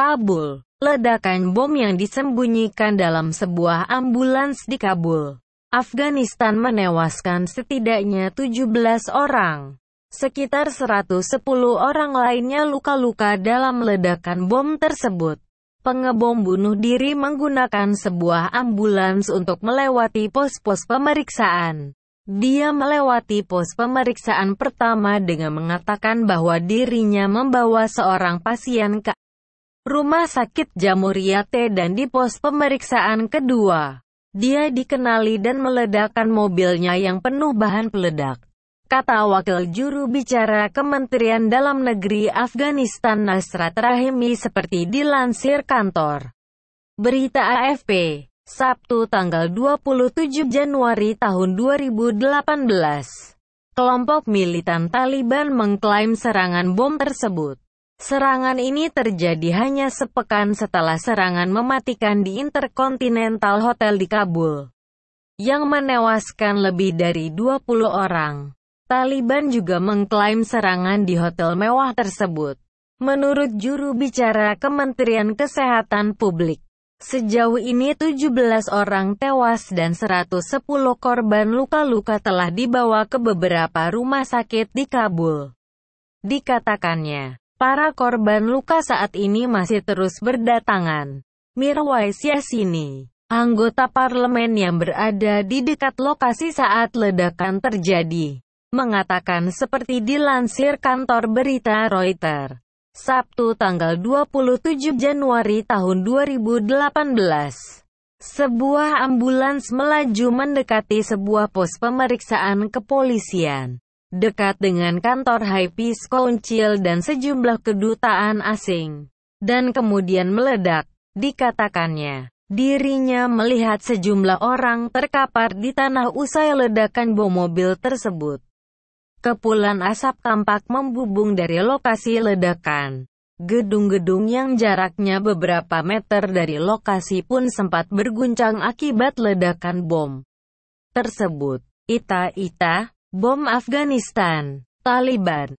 Kabul. Ledakan bom yang disembunyikan dalam sebuah ambulans di Kabul, Afghanistan menewaskan setidaknya 17 orang. Sekitar 110 orang lainnya luka-luka dalam ledakan bom tersebut. Pengebom bunuh diri menggunakan sebuah ambulans untuk melewati pos-pos pemeriksaan. Dia melewati pos pemeriksaan pertama dengan mengatakan bahwa dirinya membawa seorang pasien ke Rumah Sakit Jamuriate dan di pos pemeriksaan kedua. Dia dikenali dan meledakkan mobilnya yang penuh bahan peledak. Kata wakil juru bicara Kementerian Dalam Negeri Afghanistan Nasrat Rahimi seperti dilansir kantor. Berita AFP, Sabtu tanggal 27 Januari tahun 2018. Kelompok militan Taliban mengklaim serangan bom tersebut Serangan ini terjadi hanya sepekan setelah serangan mematikan di Intercontinental Hotel di Kabul, yang menewaskan lebih dari 20 orang. Taliban juga mengklaim serangan di hotel mewah tersebut. Menurut juru bicara Kementerian Kesehatan Publik, sejauh ini 17 orang tewas dan 110 korban luka-luka telah dibawa ke beberapa rumah sakit di Kabul. Dikatakannya, Para korban luka saat ini masih terus berdatangan. Mirwais Yasini, anggota parlemen yang berada di dekat lokasi saat ledakan terjadi, mengatakan seperti dilansir kantor berita Reuters. Sabtu tanggal 27 Januari tahun 2018. Sebuah ambulans melaju mendekati sebuah pos pemeriksaan kepolisian dekat dengan kantor high Peace Council dan sejumlah kedutaan asing, dan kemudian meledak, dikatakannya. Dirinya melihat sejumlah orang terkapar di tanah usai ledakan bom mobil tersebut. Kepulan asap tampak membubung dari lokasi ledakan. Gedung-gedung yang jaraknya beberapa meter dari lokasi pun sempat berguncang akibat ledakan bom tersebut. Ita-ita, Bom Afghanistan, Taliban